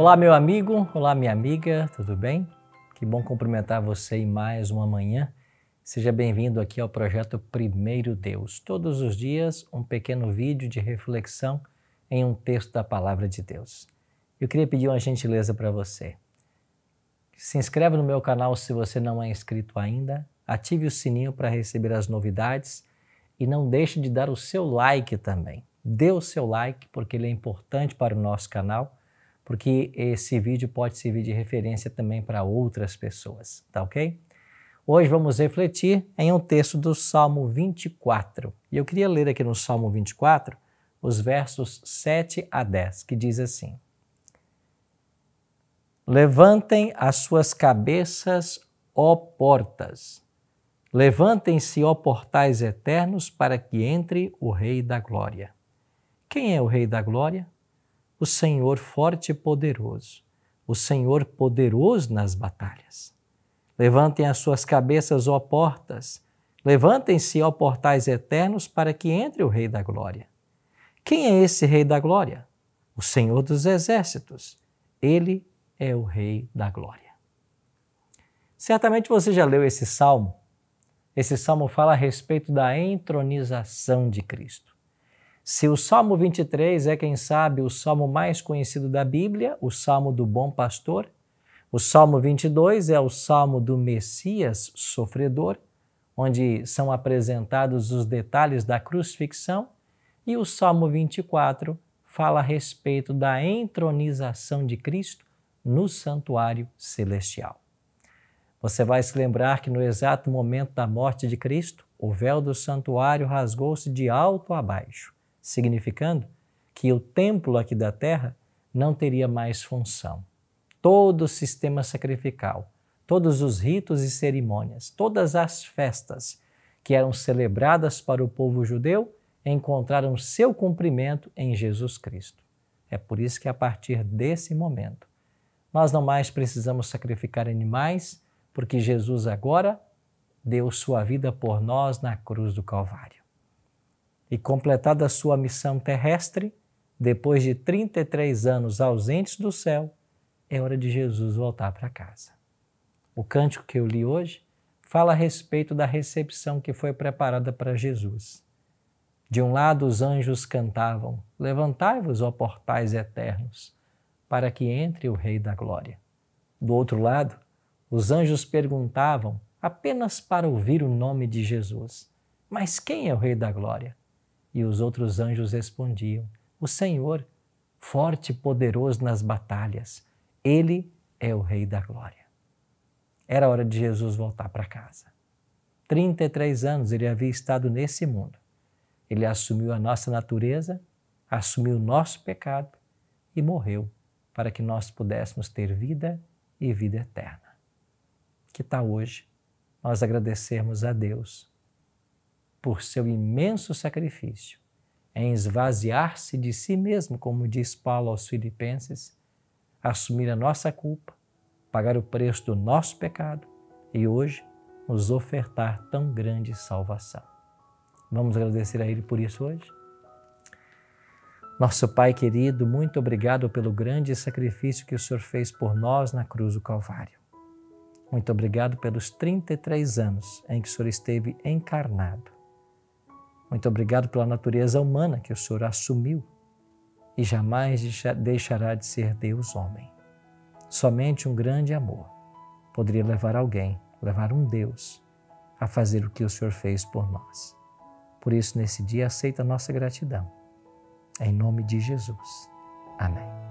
Olá, meu amigo, olá, minha amiga, tudo bem? Que bom cumprimentar você em mais uma manhã. Seja bem-vindo aqui ao projeto Primeiro Deus. Todos os dias, um pequeno vídeo de reflexão em um texto da Palavra de Deus. Eu queria pedir uma gentileza para você. Se inscreve no meu canal se você não é inscrito ainda, ative o sininho para receber as novidades e não deixe de dar o seu like também. Dê o seu like porque ele é importante para o nosso canal porque esse vídeo pode servir de referência também para outras pessoas, tá ok? Hoje vamos refletir em um texto do Salmo 24. E eu queria ler aqui no Salmo 24 os versos 7 a 10, que diz assim: Levantem as suas cabeças, ó portas. Levantem-se, ó portais eternos, para que entre o Rei da Glória. Quem é o Rei da Glória? o Senhor forte e poderoso, o Senhor poderoso nas batalhas. Levantem as suas cabeças, ó portas, levantem-se, ó portais eternos, para que entre o Rei da Glória. Quem é esse Rei da Glória? O Senhor dos Exércitos. Ele é o Rei da Glória. Certamente você já leu esse salmo. Esse salmo fala a respeito da entronização de Cristo. Se o Salmo 23 é, quem sabe, o salmo mais conhecido da Bíblia, o Salmo do Bom Pastor, o Salmo 22 é o Salmo do Messias sofredor, onde são apresentados os detalhes da crucifixão, e o Salmo 24 fala a respeito da entronização de Cristo no santuário celestial. Você vai se lembrar que no exato momento da morte de Cristo, o véu do santuário rasgou-se de alto a baixo significando que o templo aqui da terra não teria mais função. Todo o sistema sacrificial, todos os ritos e cerimônias, todas as festas que eram celebradas para o povo judeu encontraram seu cumprimento em Jesus Cristo. É por isso que a partir desse momento nós não mais precisamos sacrificar animais, porque Jesus agora deu sua vida por nós na cruz do Calvário e completada sua missão terrestre, depois de 33 anos ausentes do céu, é hora de Jesus voltar para casa. O cântico que eu li hoje fala a respeito da recepção que foi preparada para Jesus. De um lado, os anjos cantavam: Levantai-vos, ó portais eternos, para que entre o Rei da Glória. Do outro lado, os anjos perguntavam, apenas para ouvir o nome de Jesus: Mas quem é o Rei da Glória? E os outros anjos respondiam: O Senhor, forte e poderoso nas batalhas, ele é o Rei da Glória. Era hora de Jesus voltar para casa. 33 anos ele havia estado nesse mundo. Ele assumiu a nossa natureza, assumiu o nosso pecado e morreu para que nós pudéssemos ter vida e vida eterna. Que tal hoje nós agradecermos a Deus por seu imenso sacrifício, em esvaziar-se de si mesmo, como diz Paulo aos Filipenses, assumir a nossa culpa, pagar o preço do nosso pecado e hoje nos ofertar tão grande salvação. Vamos agradecer a Ele por isso hoje? Nosso Pai querido, muito obrigado pelo grande sacrifício que o Senhor fez por nós na cruz do Calvário. Muito obrigado pelos 33 anos em que o Senhor esteve encarnado muito obrigado pela natureza humana que o Senhor assumiu e jamais deixará de ser Deus homem. Somente um grande amor poderia levar alguém, levar um Deus, a fazer o que o Senhor fez por nós. Por isso, nesse dia, aceita a nossa gratidão. Em nome de Jesus. Amém.